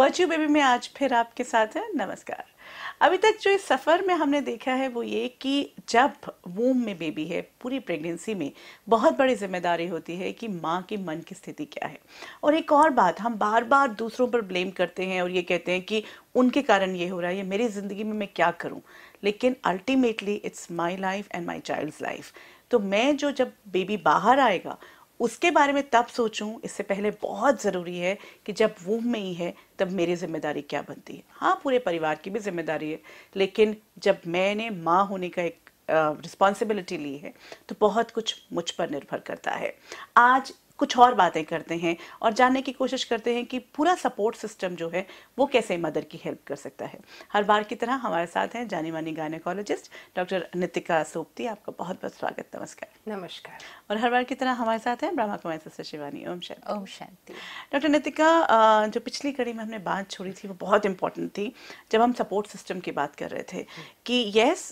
Virtue baby में आज फिर आपके साथ है नमस्कार अभी तक जो इस सफ़र में हमने देखा है वो ये कि जब वूम में बेबी है पूरी प्रेगनेंसी में बहुत बड़ी जिम्मेदारी होती है कि माँ के मन की स्थिति क्या है और एक और बात हम बार बार दूसरों पर ब्लेम करते हैं और ये कहते हैं कि उनके कारण ये हो रहा है ये मेरी ज़िंदगी में मैं क्या करूँ लेकिन ultimately it's my life and my child life तो मैं जो जब बेबी बाहर आएगा उसके बारे में तब सोचूं इससे पहले बहुत ज़रूरी है कि जब वो में ही है तब मेरी जिम्मेदारी क्या बनती है हाँ पूरे परिवार की भी जिम्मेदारी है लेकिन जब मैंने माँ होने का एक रिस्पॉन्सिबिलिटी ली है तो बहुत कुछ मुझ पर निर्भर करता है आज कुछ और बातें करते हैं और जानने की कोशिश करते हैं कि पूरा सपोर्ट सिस्टम जो है वो कैसे मदर की हेल्प कर सकता है हर बार की तरह हमारे साथ हैं जानी मानी गायनेकोलॉजिस्ट डॉक्टर नितिका सोपती आपका बहुत बहुत स्वागत नमस्कार नमस्कार और हर बार की तरह हमारे साथ हैं ब्रह्मा कुमारी सिस्टर शिवानी ओम शांति ओम शांति डॉक्टर नितिका जो पिछली कड़ी में हमने बात छोड़ी थी वो बहुत इंपॉर्टेंट थी जब हम सपोर्ट सिस्टम की बात कर रहे थे कि यस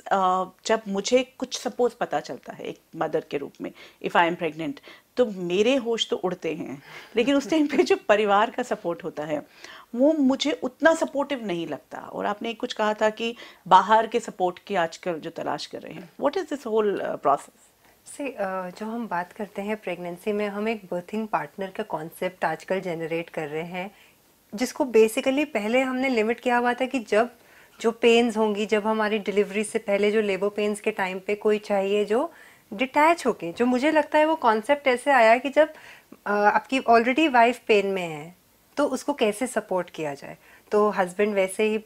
जब मुझे कुछ सपोज पता चलता है एक मदर के रूप में इफ़ आई एम प्रेगनेंट तो मेरे होश तो उड़ते हैं लेकिन उस टाइम पे जो परिवार का सपोर्ट होता है वो मुझे उतना सपोर्टिव नहीं लगता और आपने कुछ कहा था कि बाहर के सपोर्ट की आजकल जो तलाश कर रहे हैं what is this whole process से जो हम बात करते हैं प्रेगनेंसी में हम एक बर्थिंग पार्टनर का कॉन्सेप्ट आजकल जनरेट कर रहे हैं जिसको बेसिकली पहले हमने लिमिट किया हुआ था कि जब जो पेन्स होंगी जब हमारी डिलीवरी से पहले जो लेबर पेन्स के टाइम पे कोई चाहिए जो डिटैच होके जो मुझे लगता है वो कॉन्सेप्ट ऐसे आया है कि जब आपकी ऑलरेडी वाइफ पेन में है तो उसको कैसे सपोर्ट किया जाए तो हस्बैंड वैसे ही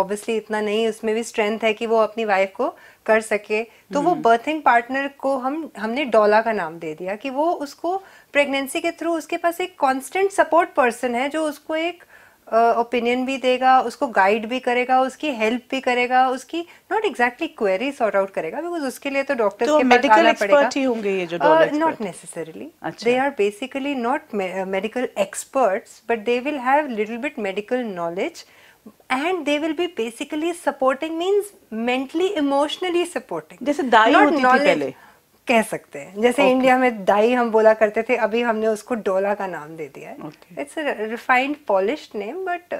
ऑब्वियसली इतना नहीं उसमें भी स्ट्रेंथ है कि वो अपनी वाइफ को कर सके तो वो बर्थिंग हम्म। पार्टनर को हम हमने डोला का नाम दे दिया कि वो उसको प्रेगनेंसी के थ्रू उसके पास एक कांस्टेंट सपोर्ट पर्सन है जो उसको एक ओपिनियन भी देगा उसको गाइड भी करेगा उसकी हेल्प भी करेगा उसकी not exactly query sort out करेगा बिकॉज उसके लिए तो डॉक्टर तो मेडिकल एक्सपर्ट ही होंगे ये जो not necessarily they are basically not medical experts but they will have little bit medical knowledge and they will be basically supporting means mentally emotionally supporting जैसे दाई होती थी पहले कह सकते हैं जैसे okay. इंडिया में दाई हम बोला करते थे अभी हमने उसको डोला का नाम दे दिया है it's refined polish name but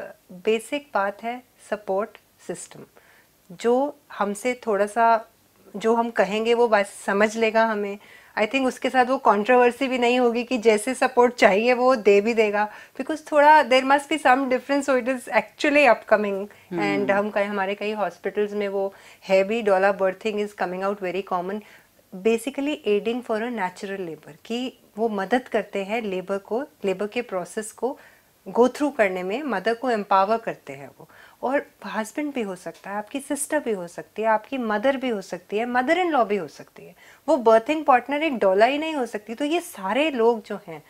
basic बात है सपोर्ट सिस्टम जो हमसे थोड़ा सा जो हम कहेंगे वो बात समझ लेगा हमें आई थिंक उसके साथ वो कंट्रोवर्सी भी नहीं होगी कि जैसे सपोर्ट चाहिए वो दे भी देगा बिकॉज थोड़ा there must be some difference so it is actually upcoming and हम कहीं हमारे कई हॉस्पिटल्स में वो heavy doula birthing is coming out very common basically aiding for a natural labour कि वो मदद करते हैं लेबर को लेबर के प्रोसेस को गो थ्रू करने में मदर को एम्पावर करते हैं वो और हस्बैंड भी हो सकता है आपकी सिस्टर भी हो सकती है आपकी मदर भी हो सकती है मदर इन लॉ भी हो सकती है वो बर्थिंग पार्टनर एक डोला ही नहीं हो सकती तो ये सारे लोग जो हैं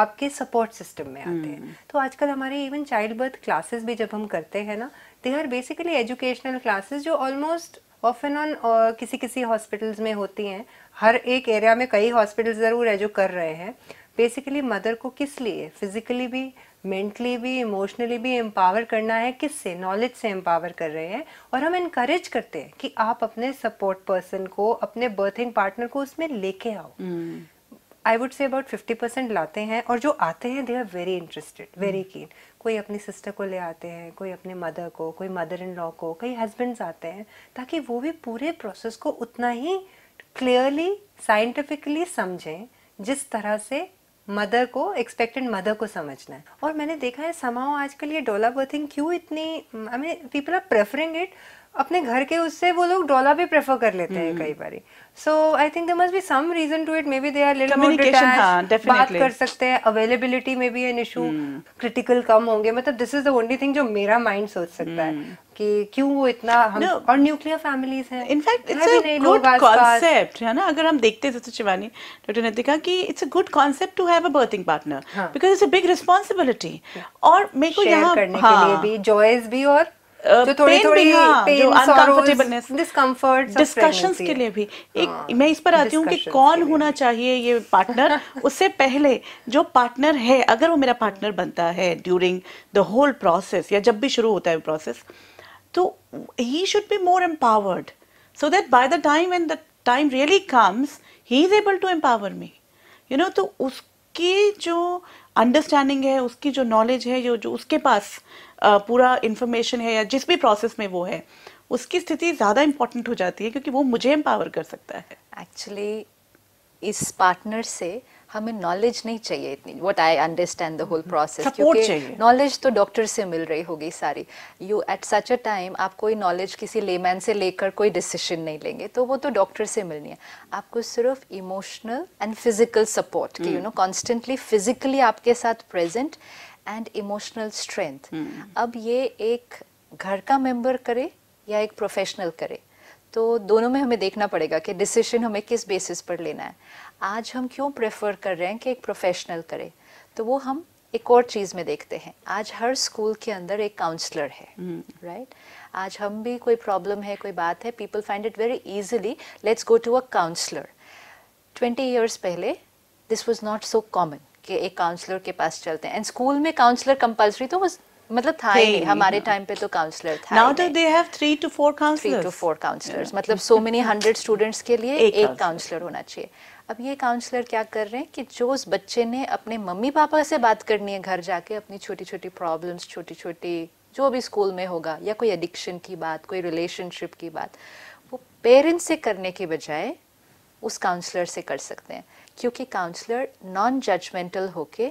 आपके सपोर्ट सिस्टम में आते हैं हम्म। तो आजकल हमारे इवन चाइल्ड बर्थ क्लासेस भी जब हम करते हैं ना they are basically educational classes जो ऑलमोस्ट ऑफ एंड ऑन किसी किसी हॉस्पिटल्स में होती हैं हर एक एरिया में कई हॉस्पिटल ज़रूर है जो कर रहे हैं बेसिकली मदर को किस लिए फिजिकली भी मेंटली भी इमोशनली भी एम्पावर करना है किससे नॉलेज से एम्पावर कर रहे हैं और हम इनक्रेज करते हैं कि आप अपने सपोर्ट पर्सन को अपने बर्थिंग पार्टनर को उसमें लेके आओ I would say about fifty percent लाते हैं और जो आते हैं they are very interested very keen कोई अपनी सिस्टर को ले आते हैं कोई अपने मदर को कोई मदर इन लॉ को कई हस्बैंड्स आते हैं ताकि वो भी पूरे प्रोसेस को उतना ही क्लियरली साइंटिफिकली समझें जिस तरह से मदर को एक्सपेक्टेड मदर को समझना है और मैंने देखा है समाओ आजकल ये डोला बर्थिंग क्यों इतनी I mean people are preferring it अपने घर के उससे वो लोग डोला भी प्रेफर कर लेते हैं hmm. कई बार so I think there must be some reason to it may be they are बात कर सकते हैं अवेलेबिलिटी में भी एन इशू क्रिटिकल कम होंगे मतलब this is the only thing जो मेरा माइंड सोच सकता है hmm. कि क्यों वो इतना हम no, और न्यूक्लियर फैमिलीज हैं इनफैक्ट इट्स अ गुड है ना अगर हम देखते जैसे शिवानी डॉक्टर कि it's a good to have a birthing partner because it's a big responsibility और मेरे को करने के हाँ. लिए भी जॉयज भी और तो डिस्कशंस हाँ, के लिए भी एक हाँ, मैं इस पर आती हूँ कि कौन होना चाहिए ये पार्टनर उससे पहले जो पार्टनर है अगर वो मेरा पार्टनर बनता है ड्यूरिंग द होल प्रोसेस या जब भी शुरू होता है प्रोसेस तो he should be more empowered so that by the time and the time really comes he is able to empower me you know तो उसकी जो अंडरस्टैंडिंग है उसकी जो नॉलेज है जो जो उसके पास पूरा इन्फॉर्मेशन है या जिस भी प्रोसेस में वो है उसकी स्थिति ज़्यादा इम्पॉर्टेंट हो जाती है क्योंकि वो मुझे एम्पावर कर सकता है एक्चुअली इस पार्टनर से हमें नॉलेज नहीं चाहिए इतनी what I understand the whole process क्योंकि नॉलेज तो डॉक्टर से मिल रही होगी सारी you at such a time आप कोई नॉलेज किसी लेमैन से लेकर कोई डिसीजन नहीं लेंगे तो वो तो डॉक्टर से मिलनी है आपको सिर्फ इमोशनल एंड फिजिकल सपोर्ट की यू नो कॉन्स्टेंटली फिजिकली आपके साथ प्रेजेंट एंड इमोशनल स्ट्रेंथ अब ये एक घर का मेंबर करे या एक प्रोफेशनल करे तो दोनों में हमें देखना पड़ेगा कि डिसीजन हमें किस बेसिस पर लेना है आज हम क्यों प्रेफर कर रहे हैं कि एक प्रोफेशनल करे तो वो हम एक और चीज़ में देखते हैं आज हर स्कूल के अंदर एक काउंसलर है राइट mm. right? आज हम भी कोई प्रॉब्लम है कोई बात है people find it very easily let's go to a counsellor twenty years पहले this was not so common कि एक काउंसलर के पास चलते हैं एंड स्कूल में काउंसलर कंपलसरी तो वो मतलब था ही नहीं हमारे टाइम पे तो काउंसलर था now that they have 3 two 4 counsellors 3 two 4 counsellors मतलब सो मेनी 100 स्टूडेंट्स के लिए एक काउंसलर होना चाहिए अब ये काउंसलर क्या कर रहे हैं कि जो उस बच्चे ने अपने मम्मी पापा से बात करनी है घर जाके अपनी छोटी छोटी प्रॉब्लम्स छोटी छोटी जो भी स्कूल में होगा या कोई एडिक्शन की बात कोई रिलेशनशिप की बात वो पेरेंट्स से करने के बजाय उस काउंसलर से कर सकते हैं क्योंकि काउंसलर नॉन जजमेंटल होके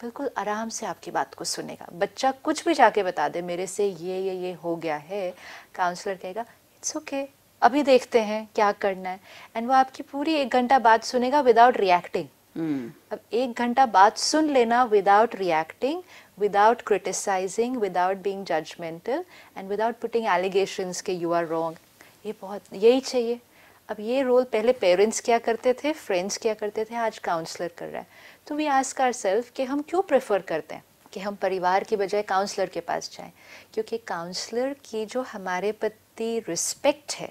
बिल्कुल आराम से आपकी बात को सुनेगा बच्चा कुछ भी जाके बता दे मेरे से ये ये ये हो गया है काउंसलर कहेगा इट्स ओके okay, अभी देखते हैं क्या करना है एंड वो आपकी पूरी एक घंटा बात सुनेगा विदाउट रिएक्टिंग hmm. अब एक घंटा बात सुन लेना without reacting without criticising without being judgemental and without putting allegation के यू आर रॉन्ग ये बहुत यही चाहिए अब ये रोल पहले पेरेंट्स क्या करते थे फ्रेंड्स क्या करते थे आज काउंसलर कर रहा है तो वी आस्क आर सेल्फ कि हम क्यों प्रेफर करते हैं कि हम परिवार के बजाय काउंसलर के पास जाएं क्योंकि काउंसलर की जो हमारे प्रति रिस्पेक्ट है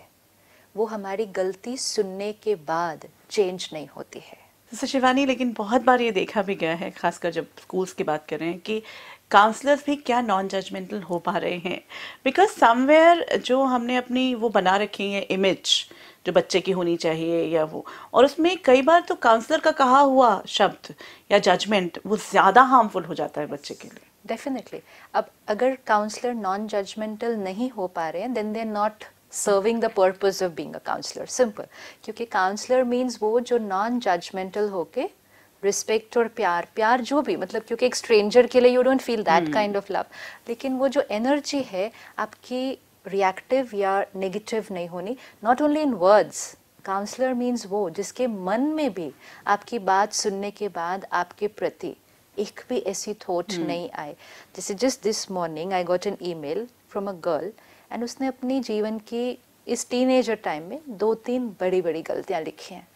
वो हमारी गलती सुनने के बाद चेंज नहीं होती है सर शिवानी लेकिन बहुत बार ये देखा भी गया है खासकर जब स्कूल्स की बात करें कि काउंसलर्स भी क्या नॉन जजमेंटल हो पा रहे हैं बिकॉज समवेयर जो हमने अपनी वो बना रखी है इमेज जो बच्चे की होनी चाहिए या वो और उसमें कई बार तो काउंसलर का कहा हुआ शब्द या जजमेंट वो ज़्यादा हार्मफुल हो जाता है बच्चे के लिए डेफिनेटली अब अगर काउंसलर नॉन जजमेंटल नहीं हो पा रहे हैं then they not serving the purpose of being a counsellor simple क्योंकि काउंसलर मीन्स वो जो नॉन जजमेंटल होके रिस्पेक्ट और प्यार प्यार जो भी मतलब क्योंकि एक स्ट्रेंजर के लिए you don't feel that kind of love लेकिन वो जो एनर्जी है आपकी रिएक्टिव या नेगेटिव नहीं होनी not only in words counsellor means वो जिसके मन में भी आपकी बात सुनने के बाद आपके प्रति एक भी ऐसी थॉट hmm. हम्म। नहीं आए जैसे just this morning I got an email from a girl and उसने अपनी जीवन की इस एजर टाइम में दो तीन बड़ी बड़ी गलतियाँ लिखी हैं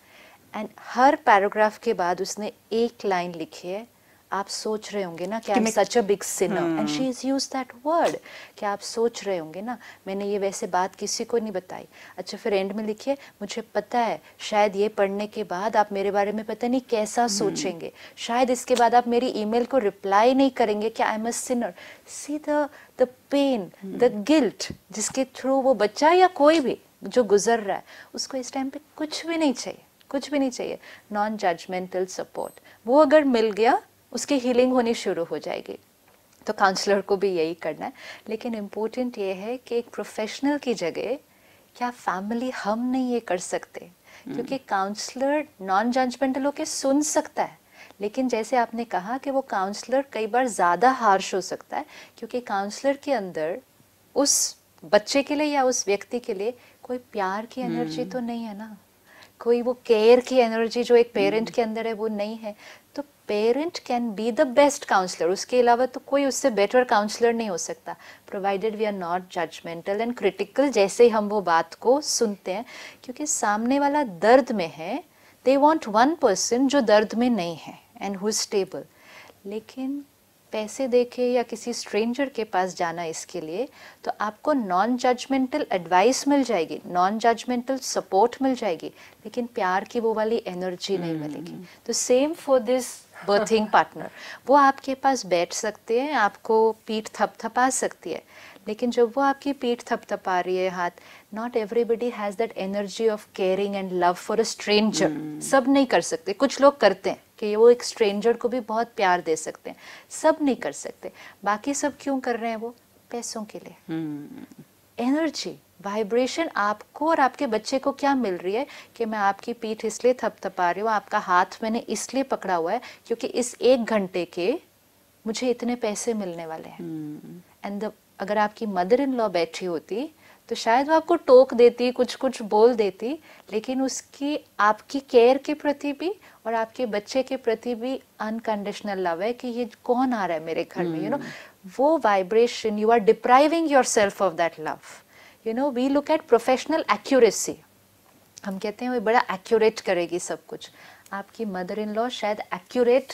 एंड हर पैराग्राफ के बाद उसने एक लाइन लिखी है आप सोच रहे होंगे ना कि I such a big sinner and she is use that word कि आप सोच रहे होंगे ना मैंने ये वैसे बात किसी को नहीं बताई अच्छा फिर एंड में लिखिए मुझे पता है शायद ये पढ़ने के बाद आप मेरे बारे में पता नहीं कैसा hmm. सोचेंगे शायद इसके बाद आप मेरी ईमेल को रिप्लाई नहीं करेंगे कि I am a sinner see the the pain the guilt जिसके थ्रू वो बच्चा या कोई भी जो गुजर रहा है उसको इस टाइम पे कुछ भी नहीं चाहिए कुछ भी नहीं चाहिए नॉन जजमेंटल सपोर्ट वो अगर मिल गया उसकी हीलिंग होनी शुरू हो जाएगी तो काउंसलर को भी यही करना है लेकिन इम्पोर्टेंट ये है कि एक प्रोफेशनल की जगह क्या फैमिली हम नहीं ये कर सकते hmm. क्योंकि काउंसलर नॉन जजमेंटल होकर सुन सकता है लेकिन जैसे आपने कहा कि वो काउंसलर कई बार ज़्यादा हार्श हो सकता है क्योंकि काउंसलर के अंदर उस बच्चे के लिए या उस व्यक्ति के लिए कोई प्यार की एनर्जी hmm. तो नहीं है ना कोई वो केयर की एनर्जी जो एक पेरेंट hmm. के अंदर है वो नहीं है तो parent can be the best counsellor उसके अलावा तो कोई उससे बेटर काउंसलर नहीं हो सकता provided we are not judgemental and critical जैसे ही हम वो बात को सुनते हैं क्योंकि सामने वाला दर्द में है दे वॉन्ट वन पर्सन जो दर्द में नहीं है एंड हु स्टेबल लेकिन पैसे देखे या किसी स्ट्रेंजर के पास जाना इसके लिए तो आपको नॉन जजमेंटल एडवाइस मिल जाएगी नॉन जजमेंटल सपोर्ट मिल जाएगी लेकिन प्यार की वो वाली एनर्जी नहीं हम्म। मिलेगी तो same for this birthing partner वो आपके पास बैठ सकते हैं आपको पीठ थपथपा सकती है लेकिन जब वो आपकी पीठ थपथपा रही है हाथ not everybody has that energy of caring and love for a stranger सब नहीं कर सकते कुछ लोग करते हैं कि वो एक स्ट्रेंजर को भी बहुत प्यार दे सकते हैं सब नहीं कर सकते बाकी सब क्यों कर रहे हैं वो पैसों के लिए hmm. एनर्जी वाइब्रेशन आपको और आपके बच्चे को क्या मिल रही है कि मैं आपकी पीठ इसलिए थपथपा रही हूँ आपका हाथ मैंने इसलिए पकड़ा हुआ है क्योंकि इस एक घंटे के मुझे इतने पैसे मिलने वाले हैं एंड हम्म। hmm. अगर आपकी मदर इन लॉ बैठी होती तो शायद वो आपको टोक देती कुछ कुछ बोल देती लेकिन उसकी आपकी केयर के प्रति भी और आपके बच्चे के प्रति भी अनकंडीशनल लव है कि ये कौन आ रहा है मेरे घर में यू नो हम्म। वो vibration you are depriving yourself of that love you know we look at professional accuracy हम कहते हैं वो बड़ा एक्यूरेट करेगी सब कुछ आपकी मदर इन लॉ शायद एक्यूरेट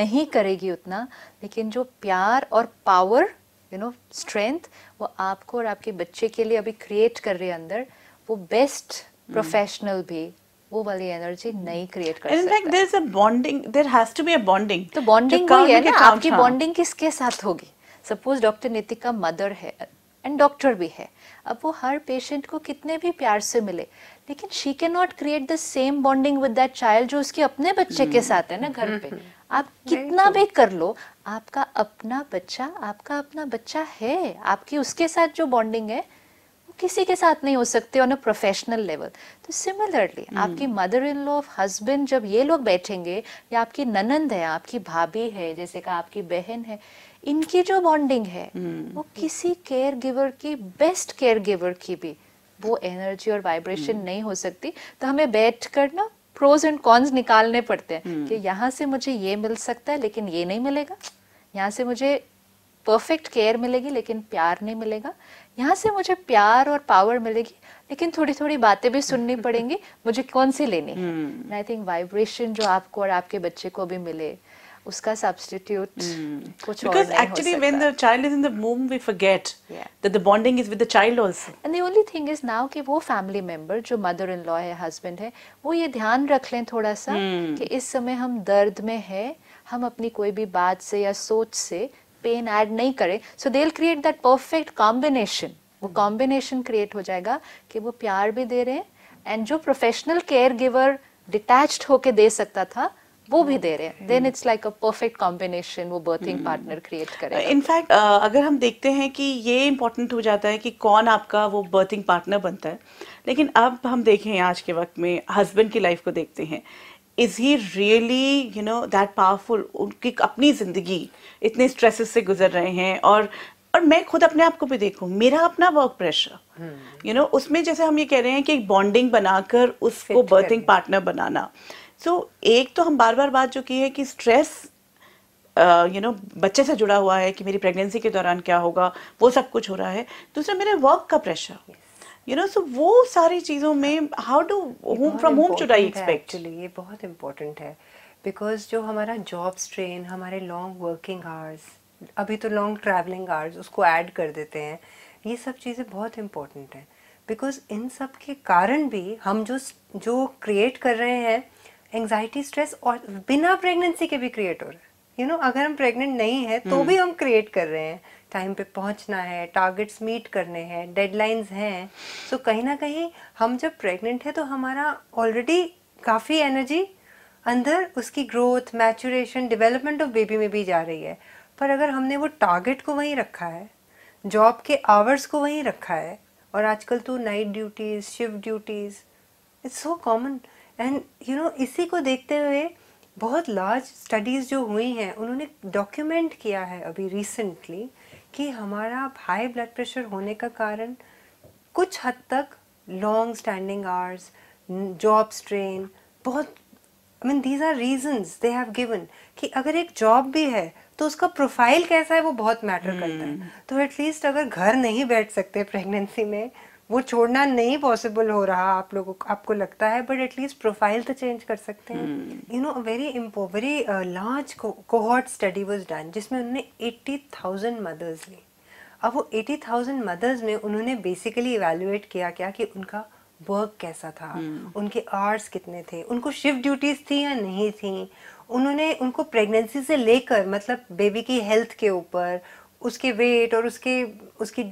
नहीं करेगी उतना लेकिन जो प्यार और पावर यू नो स्ट्रेंथ वो आपको और आपके बच्चे के लिए अभी क्रिएट कर रही है अंदर वो बेस्ट प्रोफेशनल hmm. भी वो वाली एनर्जी नहीं क्रिएट कर सकता bonding has be a bonding तो बॉन्डिंग है आपकी बॉन्डिंग हाँ। किसके साथ होगी सपोज डॉक्टर नितिका मदर है एंड डॉक्टर भी है अब वो हर पेशेंट को कितने भी प्यार से मिले लेकिन she can not create the same bonding with that child जो उसके अपने बच्चे के साथ है ना घर पे हम्म, हम्म, हम्म। आप कितना भी कर लो आपका अपना बच्चा आपका अपना बच्चा है आपकी उसके साथ जो बॉन्डिंग है वो किसी के साथ नहीं हो सकती ऑन अ प्रोफेशनल लेवल तो सिमिलरली आपकी मदर इन लॉ हस्बैंड जब ये लोग बैठेंगे या आपकी ननंद है आपकी भाभी है जैसे कहा आपकी बहन है इनकी जो बॉन्डिंग है हम्म। वो किसी केयर गिवर की बेस्ट केयर गिवर की भी वो एनर्जी और वाइब्रेशन हम्म। नहीं हो सकती तो हमें बैठ कर ना प्रोज एंड कॉन्स निकालने पड़ते हैं हम्म। कि यहाँ से मुझे ये मिल सकता है लेकिन ये नहीं मिलेगा यहाँ से मुझे परफेक्ट केयर मिलेगी लेकिन प्यार नहीं मिलेगा यहाँ से मुझे प्यार और पावर मिलेगी लेकिन थोड़ी थोड़ी बातें भी सुननी पड़ेंगी मुझे कौन सी लेनी है आई थिंक वाइब्रेशन जो आपको और आपके बच्चे को भी मिले उसका सब्सटीट्यूट hmm. कुछ और because actually when the child is in the home we forget that the bonding is with the child also and the only thing is now कि वो फैमिली मेंबर जो मदर इन लॉ है husband है वो ये ध्यान रख लें थोड़ा सा hmm. कि इस समय हम दर्द में है हम अपनी कोई भी बात से या सोच से पेन ऐड नहीं करें so they will create that perfect combination वो कॉम्बिनेशन hmm. क्रिएट हो जाएगा कि वो प्यार भी दे रहे हैं एंड जो प्रोफेशनल केयर गिवर डिटैच्ड होके दे सकता था वो भी दे रहे हैं then it's like a perfect combination वो बर्थिंग पार्टनर क्रिएट करे इनफैक्ट uh, अगर हम देखते हैं कि ये इंपॉर्टेंट हो जाता है कि कौन आपका वो बर्थिंग पार्टनर बनता है लेकिन अब हम देखें आज के वक्त में हस्बैंड की लाइफ को देखते हैं is he really you know that powerful उनकी अपनी ज़िंदगी इतने स्ट्रेसेस से गुजर रहे हैं और और मैं खुद अपने आप को भी देखूं मेरा अपना वर्क प्रेशर यू नो उसमें जैसे हम ये कह रहे हैं कि एक बॉन्डिंग बनाकर उसको बर्थिंग पार्टनर बनाना सो so, एक तो हम बार बार बात जो की है कि स्ट्रेस यू नो बच्चे से जुड़ा हुआ है कि मेरी प्रेगनेंसी के दौरान क्या होगा वो सब कुछ हो रहा है दूसरा मेरे वर्क का प्रेशर यू नो सो वो सारी चीज़ों में how do home from home to I expect ये बहुत इम्पोर्टेंट है बिकॉज जो हमारा जॉब स्ट्रेन हमारे लॉन्ग वर्किंग आवर्स अभी तो लॉन्ग ट्रैवलिंग आवर्स उसको ऐड कर देते हैं ये सब चीज़ें बहुत इम्पोर्टेंट हैं बिकॉज इन सब के कारण भी हम जो जो क्रिएट कर रहे हैं एंगजाइटी स्ट्रेस और बिना प्रेगनेंसी के भी क्रिएट हो रहा है यू नो अगर हम प्रेग्नेंट नहीं है तो हम्म। भी हम क्रिएट कर रहे हैं टाइम पे पहुंचना है टारगेट्स मीट करने हैं डेडलाइंस हैं सो so, कहीं ना कहीं हम जब प्रेग्नेंट है तो हमारा ऑलरेडी काफ़ी एनर्जी अंदर उसकी growth maturation development of baby में भी जा रही है पर अगर हमने वो टारगेट को वहीं रखा है जॉब के आवर्स को वहीं रखा है और आजकल तो night duties shift duties it's so common and you know इसी को देखते हुए बहुत लार्ज स्टडीज़ जो हुई हैं उन्होंने डॉक्यूमेंट किया है अभी रिसेंटली कि हमारा हाई ब्लड प्रेशर होने का कारण कुछ हद तक long standing hours job strain बहुत I mean these are reasons they have given कि अगर एक जॉब भी है तो उसका प्रोफाइल कैसा है वो बहुत मैटर hmm. करता है हम्म। तो एटलीस्ट अगर घर नहीं बैठ सकते प्रेगनेंसी में वो छोड़ना नहीं पॉसिबल हो रहा आप लोगों को आपको लगता है बट एटलीस्ट प्रोफाइल तो चेंज कर सकते हैं you know very impo very large cohort study was done जिसमें उन्होंने एट्टी थाउजेंड मदर्स ली अब वो एटी थाउजेंड मदर्स में उन्होंने बेसिकली इवेल्युएट किया क्या कि उनका वर्क कैसा था hmm. उनके आर्ट्स कितने थे उनको शिफ्ट ड्यूटीज थी या नहीं थी उन्होंने उनको प्रेगनेंसी से लेकर मतलब बेबी की हेल्थ के ऊपर उसके वेट और उसके उसकी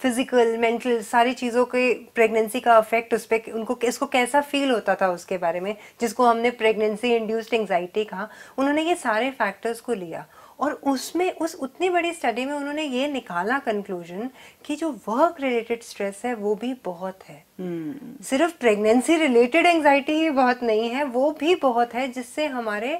फिज़िकल मेंटल सारी चीज़ों के प्रेगनेंसी का अफेक्ट उस पर उनको इसको कैसा फील होता था उसके बारे में जिसको हमने प्रेगनेंसी इंड्यूस्ड एंगजाइटी कहा उन्होंने ये सारे फैक्टर्स को लिया और उसमें उस उतनी बड़ी स्टडी में उन्होंने ये निकाला कंक्लूजन कि जो वर्क रिलेटेड स्ट्रेस है वो भी बहुत है hmm. सिर्फ प्रेगनेंसी रिलेटेड एंगजाइटी ही बहुत नहीं है वो भी बहुत है जिससे हमारे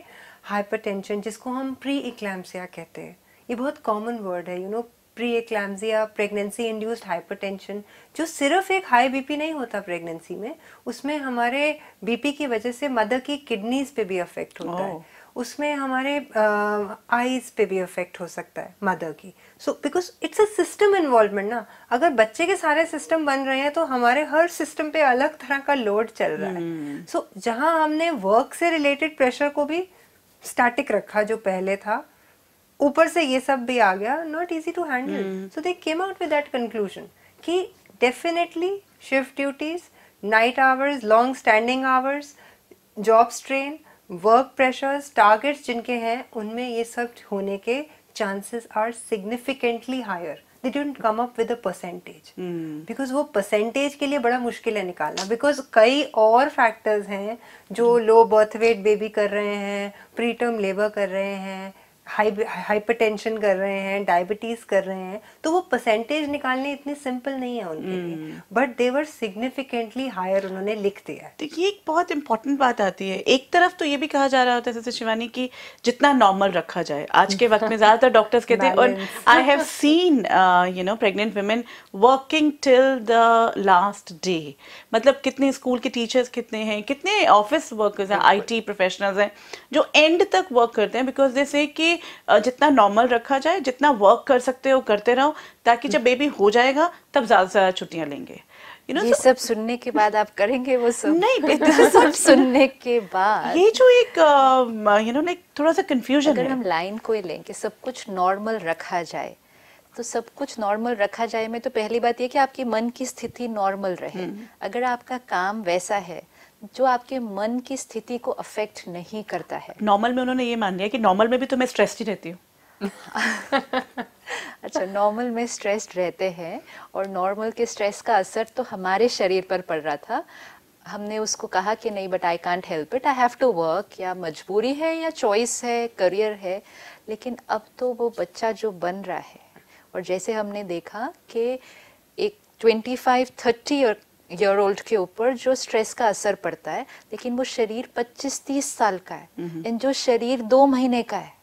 हाइपरटेंशन जिसको हम प्री इक्लैम्सिया कहते हैं ये बहुत कॉमन वर्ड है you know preeclampsia pregnancy induced hypertension जो सिर्फ एक हाई बीपी नहीं होता प्रेगनेंसी में उसमें हमारे बीपी की वजह से मदर की किडनीज पे भी अफेक्ट होता oh. है उसमें हमारे आईज पे भी अफेक्ट हो सकता है मदर की so because it's a system involvement ना अगर बच्चे के सारे सिस्टम बन रहे हैं तो हमारे हर सिस्टम पे अलग तरह का लोड चल रहा है सो hmm. so, जहाँ हमने वर्क से रिलेटेड प्रेशर को भी स्टैटिक रखा जो पहले था ऊपर से ये सब भी आ गया not easy to handle so they came out with that conclusion कि definitely shift duties night hours long standing hours job strain work pressures targets जिनके हैं उनमें ये सब होने के chances are significantly higher they don't come up with a percentage because वो percentage के लिए बड़ा मुश्किल है निकालना बिकॉज कई और फैक्टर्स हैं जो लो बर्थ वेट बेबी कर रहे हैं प्रीटर्म लेबर कर रहे हैं हाइपरटेंशन कर रहे हैं डायबिटीज कर रहे हैं तो वो परसेंटेज निकालने इतने सिंपल नहीं है उनके लिए बट वर सिग्निफिकेंटली हायर उन्होंने लिख दिया तो ये एक बहुत इंपॉर्टेंट बात आती है एक तरफ तो ये भी कहा जा रहा होता है जैसे शिवानी की जितना नॉर्मल रखा जाए आज के वक्त में ज्यादातर डॉक्टर्स कहते हैं और I have seen you know pregnant women working till the last day मतलब कितने स्कूल के टीचर्स कितने हैं कितने ऑफिस वर्कर्स हैं आई प्रोफेशनल्स हैं जो एंड तक वर्क करते हैं बिकॉज दे से कि जितना नॉर्मल रखा जाए जितना वर्क कर सकते हो करते रहो ताकि जब बेबी हो जाएगा तब ज़्यादा से ज़्यादा छुट्टियां लेंगे you know, ये so, सब सुनने के बाद आप करेंगे वो सब नहीं बेटा सब सुनने के बाद ये जो एक यू नो लाइक थोड़ा सा कंफ्यूजन अगर है। हम लाइन को ही लें कि सब कुछ नॉर्मल रखा जाए तो सब कुछ नॉर्मल रखा जाए में तो पहली बात ये कि आपकी मन की स्थिति नॉर्मल रहे हम्म। अगर आपका काम वैसा है जो आपके मन की स्थिति को अफेक्ट नहीं करता है नॉर्मल में उन्होंने ये मान लिया कि नॉर्मल में भी तो मैं स्ट्रेस ही रहती हूँ अच्छा नॉर्मल में स्ट्रेस्ड रहते हैं और नॉर्मल के स्ट्रेस का असर तो हमारे शरीर पर पड़ रहा था हमने उसको कहा कि नहीं but I can't help it I have to work या मजबूरी है या चॉइस है करियर है लेकिन अब तो वो बच्चा जो बन रहा है और जैसे हमने देखा कि एक 25, 30 और ईयर ओल्ड के ऊपर जो स्ट्रेस का असर पड़ता है लेकिन वो शरीर 25-30 साल का है एंड जो शरीर दो महीने का है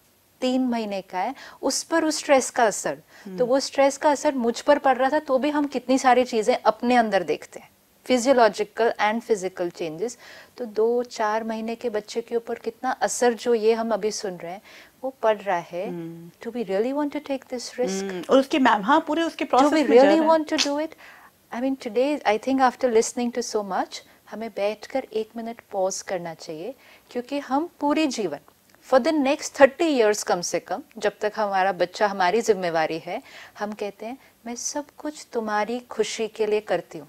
तीन महीने का है उस पर उस स्ट्रेस का असर हम्म। तो वो स्ट्रेस का असर मुझ पर पड़ रहा था तो भी हम कितनी सारी चीज़ें अपने अंदर देखते हैं फिजियोलॉजिकल एंड फिजिकल चेंजेस तो दो चार महीने के बच्चे के ऊपर कितना असर जो ये हम अभी सुन रहे हैं वो पड़ रहा है to be really want to take this risk उसके मैम हाँ पूरे उसके to be really want to do it I mean today I think after listening to so much हमें बैठकर एक मिनट पॉज करना चाहिए क्योंकि हम पूरे जीवन for the next thirty years कम से कम जब तक हमारा बच्चा हमारी जिम्मेवारी है हम कहते हैं मैं सब कुछ तुम्हारी खुशी के लिए करती हूँ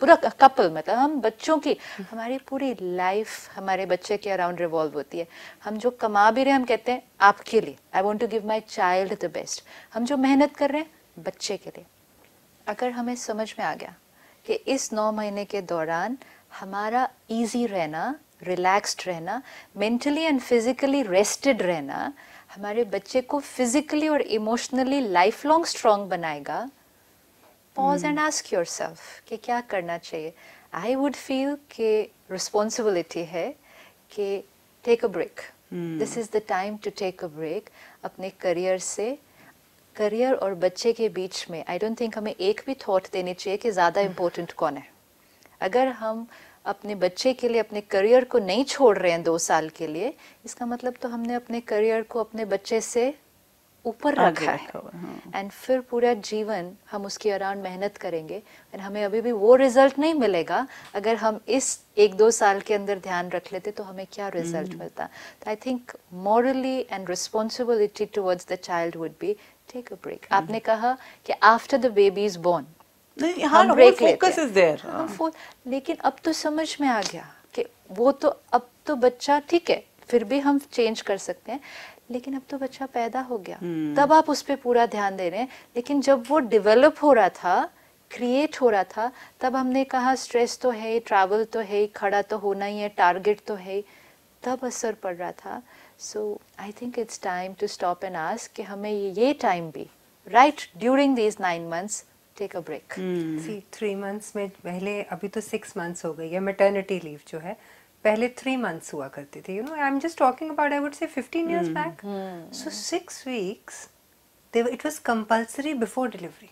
पूरा कपल मतलब हम बच्चों की हमारी पूरी लाइफ हमारे बच्चे के अराउंड रिवॉल्व होती है हम जो कमा भी रहे हैं हम कहते हैं आपके लिए I want to give my child the best हम जो मेहनत कर रहे हैं बच्चे के लिए अगर हमें समझ में आ गया कि इस नौ महीने के दौरान हमारा इजी रहना रिलैक्स्ड रहना मेंटली एंड फिजिकली रेस्टेड रहना हमारे बच्चे को फिजिकली और इमोशनली लाइफ लॉन्ग स्ट्रांग बनाएगा pause and ask yourself कि क्या करना चाहिए आई वुड फील कि रिस्पॉन्सिबिलिटी है कि take a break this is the time to take a break अपने करियर से करियर और बच्चे के बीच में आई डोंट थिंक हमें एक भी थॉट देनी चाहिए कि ज़्यादा इम्पोर्टेंट कौन है अगर हम अपने बच्चे के लिए अपने करियर को नहीं छोड़ रहे हैं दो साल के लिए इसका मतलब तो हमने अपने करियर को अपने बच्चे से ऊपर रखा है एंड हाँ। फिर पूरा जीवन हम उसके अराउंड मेहनत करेंगे एंड हमें अभी भी वो रिजल्ट नहीं मिलेगा अगर हम इस एक दो साल के अंदर ध्यान रख लेते तो हमें क्या रिजल्ट हम्म। मिलता तो I think morally and responsibility towards the child would be take a break आपने कहा कि after the baby is born हम ब्रेक हाँ, focus is हाँ, हाँ। लेकिन अब तो समझ में आ गया कि वो तो अब तो बच्चा ठीक है फिर भी हम चेंज कर सकते हैं लेकिन अब तो बच्चा पैदा हो गया hmm. तब आप उस पर पूरा ध्यान दे रहे हैं लेकिन जब वो डेवलप हो रहा था क्रिएट हो रहा था तब हमने कहा स्ट्रेस तो है ट्रैवल तो है खड़ा तो होना ही है टारगेट तो है तब असर पड़ रहा था so I think it's time to stop and ask कि हमें ये टाइम भी right during these nine months take a break three months में पहले अभी तो सिक्स मंथ्स हो गई है मेटर्निटी लीव जो है पहले थ्री मंथ्स हुआ करती थी you know I am just talking about I would say fifteen years back so six weeks they it was compulsory before delivery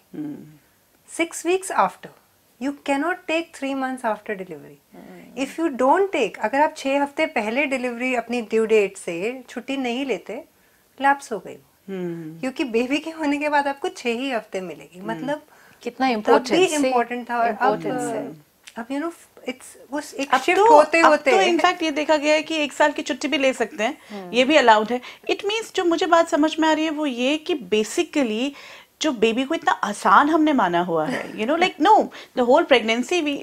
six weeks after you cannot take three months after delivery if you don't take अगर आप छः हफ्ते पहले delivery अपनी due date से छुट्टी नहीं लेते लैप्स हो गई hmm. क्योंकि बेबी के होने के बाद आपको छः ही हफ्ते मिलेगी hmm. मतलब कितना इम्पोर्टेंट था और अब अब यू नो इट्स उस एक शिफ्ट तो, होते होते तो इनफैक्ट ये देखा गया है कि एक साल की छुट्टी भी ले सकते हैं hmm. ये भी अलाउड है इट मींस जो मुझे बात समझ में आ रही है वो ये कि बेसिकली जो बेबी को इतना आसान हमने माना हुआ है you know like no the whole pregnancy we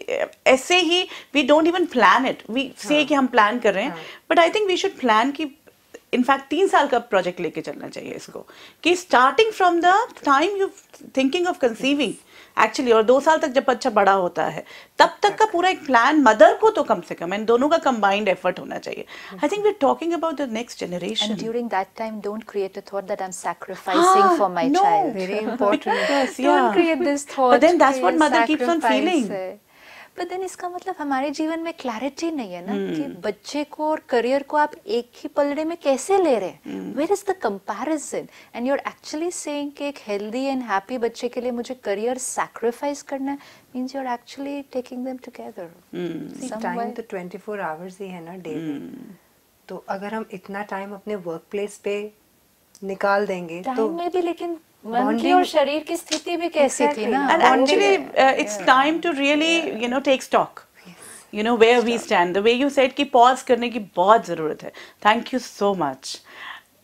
ऐसे ही we don't even plan it we say कि हम प्लान कर रहे हैं but I think we should plan कि इनफैक्ट तीन साल का प्रोजेक्ट लेके चलना चाहिए इसको कि starting from the time you thinking of conceiving actually और दो साल तक जब बच्चा बड़ा होता है तब तक का पूरा एक प्लान मदर को तो कम से कम इन दोनों का कंबाइंड एफर्ट होना चाहिए I think we are talking about the next generation during that time don't create a thought that I am sacrificing for my child very important don't create this thought but then that's what mother keeps on feeling but then इसका मतलब हमारे जीवन में clarity नहीं है ना hmm. कि बच्चे को और करियर को आप एक ही पलड़े में कैसे ले रहे हैं where is the comparison and you are actually saying कि एक हेल्दी एंड हैप्पी बच्चे के लिए मुझे करियर सैक्रिफाइस करना है means you are actually taking them together time तो 24 आवर्स ही है ना डे hmm. तो अगर हम इतना टाइम अपने वर्क प्लेस पे निकाल देंगे तो में भी लेकिन शरीर की स्थिति भी कैसी थी really you know take stock you know pause करने की बहुत ज़रूरत है थैंक यू सो मच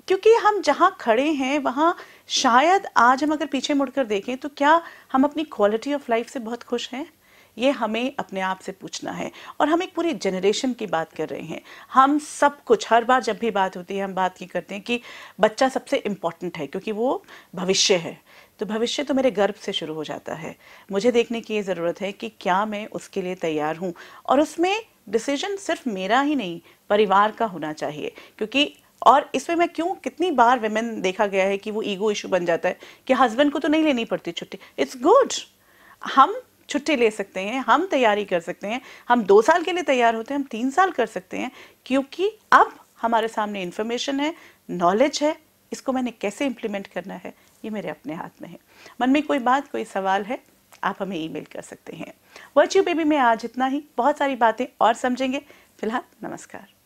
क्योंकि हम जहाँ खड़े हैं वहाँ शायद आज हम अगर पीछे मुड़कर देखें तो क्या हम अपनी क्वालिटी ऑफ लाइफ से बहुत खुश हैं ये हमें अपने आप से पूछना है और हम एक पूरी जनरेशन की बात कर रहे हैं हम सब कुछ हर बार जब भी बात होती है हम बात की करते हैं कि बच्चा सबसे इम्पॉर्टेंट है क्योंकि वो भविष्य है तो भविष्य तो मेरे गर्भ से शुरू हो जाता है मुझे देखने की ये ज़रूरत है कि क्या मैं उसके लिए तैयार हूँ और उसमें डिसीजन सिर्फ मेरा ही नहीं परिवार का होना चाहिए क्योंकि और इसमें मैं क्यों कितनी बार वेमेन देखा गया है कि वो ईगो इशू बन जाता है कि हस्बैंड को तो नहीं लेनी पड़ती छुट्टी इट्स गुड हम छुट्टी ले सकते हैं हम तैयारी कर सकते हैं हम दो साल के लिए तैयार होते हैं हम तीन साल कर सकते हैं क्योंकि अब हमारे सामने इन्फॉर्मेशन है नॉलेज है इसको मैंने कैसे इम्प्लीमेंट करना है ये मेरे अपने हाथ में है मन में कोई बात कोई सवाल है आप हमें ईमेल कर सकते हैं वर्च्यू बेबी में आज इतना ही बहुत सारी बातें और समझेंगे फिलहाल नमस्कार